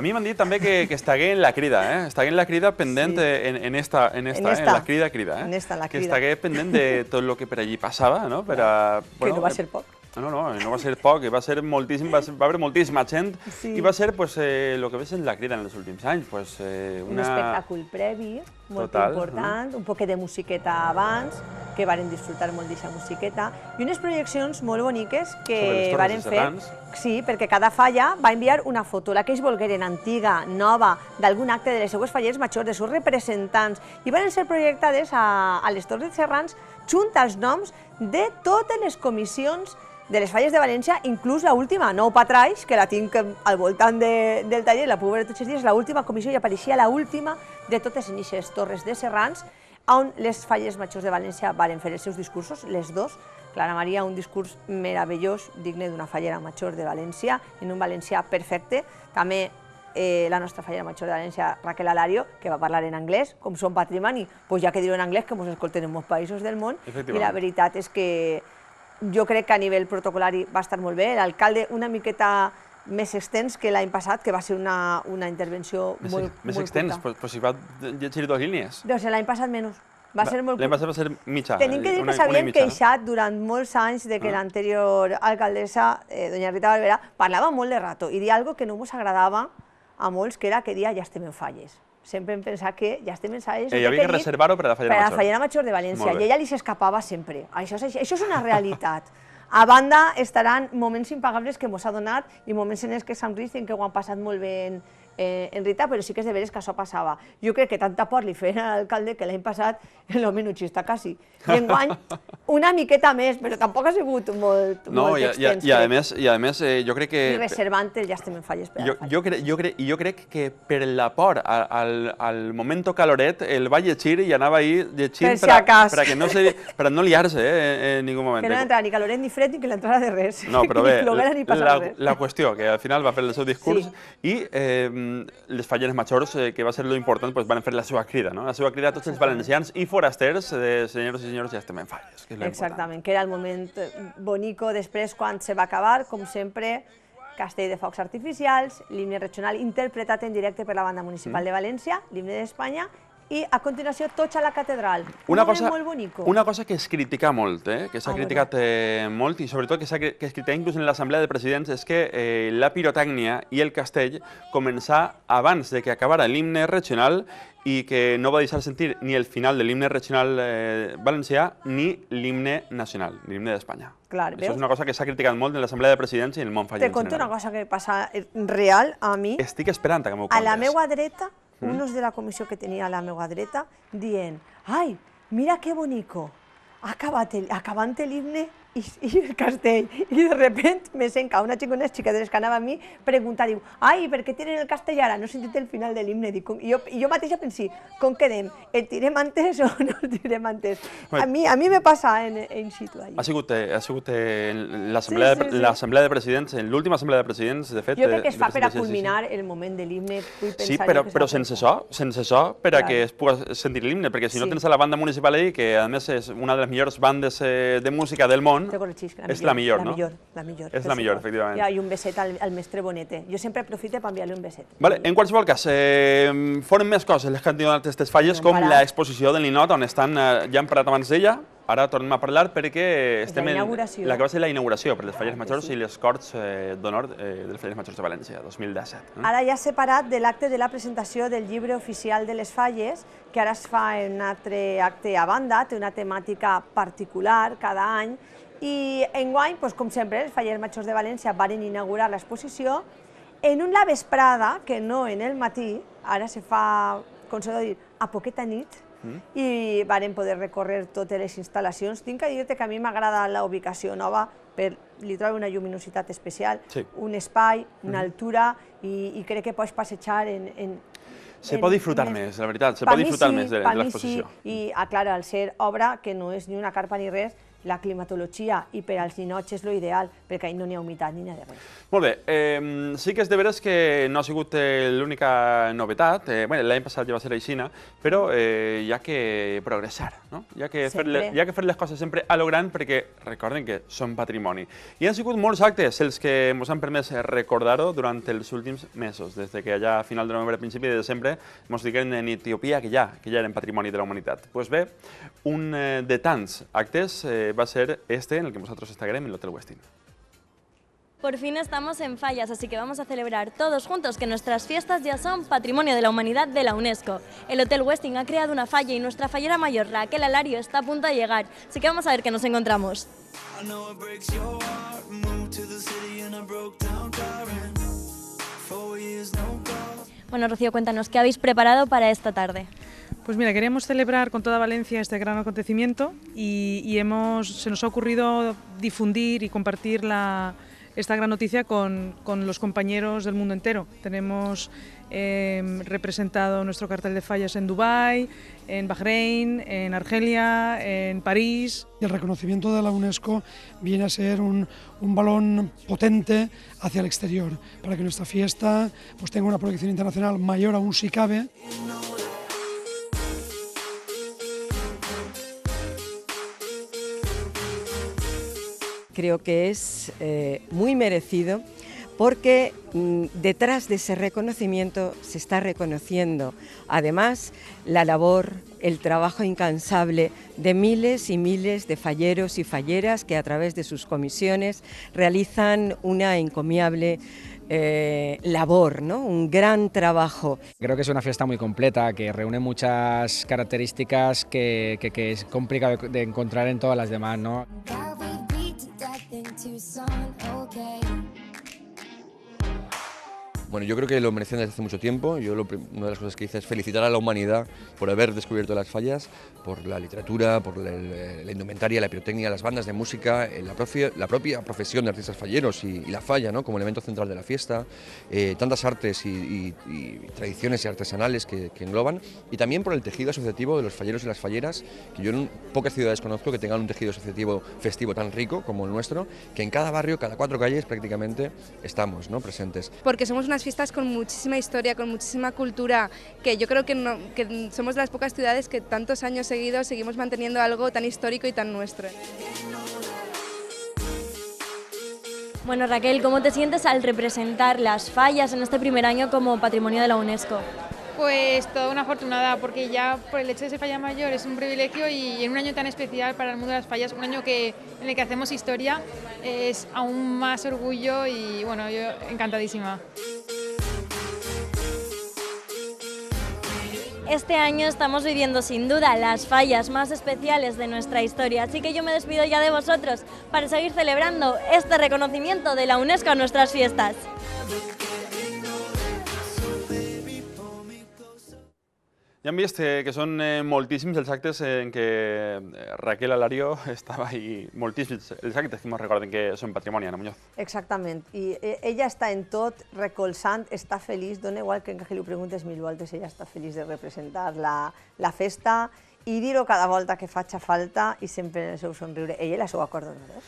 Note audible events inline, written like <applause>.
A mi m'han dit també que, que estagué en la crida, eh? Estagué en la crida pendent sí. en, en, esta, en, esta, en, esta, en la crida, crida, eh? En esta, la crida. Que estagué pendent de tot el que per allí passava, no? Per a, que no va ser poc. Eh, no, no, no va ser poc, va ser moltíssim, va, ser, va haver moltíssima gent sí. i va ser pues, eh, el que veus en la crida en els últims anys. Pues, eh, una... Un espectacle previ, molt Total, important, un poquet de musiqueta abans, que varen disfrutar molt d'aquesta musiqueta, i unes projeccions molt boniques que varen fer... Sí, perquè cada falla va enviar una foto, la que ells volgueren, antiga, nova, d'algun acte de les seues falles majors, de seus representants, i varen ser projectades a, a les Torres Serrans junt als noms de totes les comissions de les falles de València, inclús l'última, última, Nou Patraix, que la tinc al voltant de, del taller, la puc veure tots els dies, l'última comissió i apareixia l'última de totes les torres de serrans, on les falles majors de València varen fer els seus discursos, les dos, Clara Maria, un discurs meravellós, digne d'una fallera major de València, en un valencià perfecte, també eh, la nostra fallera major de València, Raquel Alario, que va parlar en anglès, com són patrimoni, doncs ja que diuen en anglès, que ens escolten en molts països del món, i la veritat és que jo crec que a nivell protocolari va estar molt bé, l'alcalde una miqueta més extens que l'any passat, que va ser una, una intervenció més, molt, més molt extens, curta. però, però si va llegir dues línies. sé, l'any passat menys. Va, va ser molt... L'any passat va ser mitjà. Tenim que dir que s'havien queixat durant molts anys de que ah. l'anterior alcaldessa, eh, doña Rita Barberà, parlava molt de rato i di algo que no ens agradava a molts, que era que dia ja estem en falles. Sempre hem pensat que ja estem en falles... Ella havia de reservar-ho per a la fallera major. Per a la fallera major de València, i ella li s'escapava sempre. Això això és una realitat. <laughs> A banda, estaran moments impagables que ens ha donat i moments en els que s'han vist i que ho han passat molt bé eh, Enrita, però sí que és de veres que això passava. Jo crec que tanta por li feien a l'alcalde que l'any passat <laughs> l'home no xista quasi. I enguany una miqueta més, però tampoc ha sigut molt, no, molt i, extens. I, i, a més, i a més eh, jo crec que... I reservant ja estem en falles. Per jo, jo, cre, jo, cre, jo crec que per la por al, al, al moment caloret el va llegir i anava ahí llegint per, per, a, per a que no, se, per a no liar-se eh, eh, en ningú moment. Que no entrava ni caloret ni fred ni que l'entrada de res. No, però <laughs> bé, ni ni la, res. la qüestió, que al final va fer el seu discurs sí. i eh, les falles majors, eh, que va ser lo important, pues, van fer la seva crida, no? la seva crida a tots els valencians i forasters de eh, senyors i senyors ja estem en falles. Que és Exactament, important. que era el moment eh, bonico després quan se va acabar, com sempre, Castell de Focs Artificials, l'himne regional interpretat en directe per la banda municipal mm. de València, l'himne d'Espanya i a continuació a la catedral. Una cosa, molt bonico. Una cosa que es critica molt, eh? que s'ha ah, criticat eh, molt i sobretot que, que es critica inclús en l'Assemblea de Presidents és que eh, la pirotècnia i el castell començà abans de que acabara l'himne regional i que no va deixar sentir ni el final de l'himne regional eh, valencià ni l'himne nacional, l'himne d'Espanya. Clar, Això veus? és una cosa que s'ha criticat molt en l'Assemblea de Presidents i en el món Te conto una cosa que passa eh, real a mi. Estic esperant que m'ho contes. A la meva dreta ...unos de la comisión que tenía la megadreta... dien ay, mira mira que bonico, el himne... i, i el castell. I de sobte me que una xica, una xicaderes que anava amb mi, pregunta, diu, ai, per què tenen el castell ara? No he sentit el final de l'himne. I jo, i jo mateixa pensi, com quedem? El tirem antes o no el tirem antes? A mi, a mi me passa en, en situ. Allà. Ha sigut, eh, ha sigut eh, l'assemblea sí, sí, sí. l'assemblea de presidents, en l'última assemblea de presidents, de fet... Jo crec que eh, es fa per a culminar sí, sí. el moment de l'himne. Sí, però, però sense so, sense so, per a que es pugui sentir l'himne, perquè si no tens a la banda municipal ahí, que a més és una de les millors bandes de música del món, món és millor, la millor, no? La millor, la millor. És la millor, pot. efectivament. Ja, I un beset al, al mestre Bonete. Jo sempre aprofito per enviar-li un beset. Vale, en qualsevol cas, eh, foren més coses les que han tingut aquestes falles, no, com l'exposició del Ninot, on estan, eh, ja hem parlat abans d'ella, ara tornem a parlar perquè estem la en la que va ser la inauguració per les ah, Falles Majors sí. i les Corts eh, d'Honor eh, de les Falles Majors de València, 2017. No? Eh? Ara ja separat de l'acte de la presentació del llibre oficial de les Falles, que ara es fa en un altre acte a banda, té una temàtica particular cada any, i enguany, doncs, com sempre, els Fallers Majors de València varen inaugurar l'exposició en una vesprada, que no en el matí, ara se fa, com s'ha de dir, a poqueta nit, mm. i varen poder recórrer totes les instal·lacions. Tinc que dir-te que a mi m'agrada la ubicació nova, per, li trobo una lluminositat especial, sí. un espai, una mm. altura, i, i crec que pots passejar en, en, se pot disfrutar en... més, la veritat, se pot disfrutar sí, més de, de l'exposició. Sí, I, ah, clar, al ser obra, que no és ni una carpa ni res, la climatologia i per als ninots és l'ideal, perquè ahir no n'hi ha humitat ni n'hi ha de res. Molt bé, eh, sí que és de veres que no ha sigut eh, l'única novetat, eh, bueno, l'any passat ja va ser aixina, però eh, hi ha que progressar, no? hi, ha que fer les, hi ha que fer les coses sempre a lo gran perquè recorden que són patrimoni. I han sigut molts actes els que ens han permès recordar-ho durant els últims mesos, des de que allà a final de novembre, principi de desembre, ens diuen en Etiopia que ja, que ja eren patrimoni de la humanitat. Doncs pues bé, un eh, de tants actes eh, va a ser este en el que nosotros estaremos en el Hotel Westin. Por fin estamos en Fallas, así que vamos a celebrar todos juntos que nuestras fiestas ya son Patrimonio de la Humanidad de la UNESCO. El Hotel Westin ha creado una falla y nuestra fallera mayor, Raquel Alario, está a punto de llegar, así que vamos a ver qué nos encontramos. Bueno, Rocío, cuéntanos, ¿qué habéis preparado para esta tarde? Pues mira, queríamos celebrar con toda Valencia este gran acontecimiento y, hemos, se nos ha ocurrido difundir y compartir esta gran noticia con, los compañeros del mundo entero. Tenemos eh, representado nuestro cartel de fallas en Dubái, en Bahrein, en Argelia, en París. El reconocimiento de la UNESCO viene a ser un, balón potente hacia el exterior, para que nuestra fiesta pues, tenga una proyección internacional mayor aún si cabe. creo que es eh, muy merecido porque mm, detrás de ese reconocimiento se está reconociendo además la labor, el trabajo incansable de miles y miles de falleros y falleras que a través de sus comisiones realizan una encomiable eh, labor, ¿no? un gran trabajo. Creo que es una fiesta muy completa, que reúne muchas características que, es complicado de encontrar en todas las demás. ¿no? Bueno, yo creo que lo merecen desde hace mucho tiempo. Yo una de las cosas que hice es felicitar a la humanidad por haber descubierto las fallas, por la literatura, por la, eh, indumentaria, la pirotecnia, las bandas de música, eh, la, la propia profesión de artistas falleros y, la falla ¿no? como elemento central de la fiesta, eh, tantas artes y, tradiciones y artesanales que, que, engloban, y también por el tejido asociativo de los falleros y las falleras, que yo en pocas ciudades conozco que tengan un tejido asociativo festivo tan rico como el nuestro, que en cada barrio, cada cuatro calles prácticamente estamos ¿no? presentes. Porque somos una fiestas con muchísima historia, con muchísima cultura, que yo creo que, somos de las pocas ciudades que tantos años seguidos seguimos manteniendo algo tan histórico y tan nuestro. Bueno, Raquel, ¿cómo te sientes al representar las fallas en este primer año como patrimonio de la UNESCO? Pues toda una afortunada, porque ya por el hecho de ser falla mayor es un privilegio y en un año tan especial para el mundo de las fallas, un año que, en el que hacemos historia, es aún más orgullo y bueno, yo encantadísima. este año estamos viviendo sin duda las fallas más especiales de nuestra historia, así que yo me despido ya de vosotros para seguir celebrando este reconocimiento de la UNESCO a nuestras fiestas. Ja hem vist eh, que són eh, moltíssims els actes eh, en què Raquel Alario <laughs> estava i moltíssims els actes que ens recorden que són patrimoni, Ana Muñoz. Exactament, i ella està en tot, recolzant, està feliç, dona igual que, en li ho preguntes mil voltes, ella està feliç de representar la, la festa i dir-ho cada volta que faci falta i sempre en el seu somriure, ella i la seva cordonera.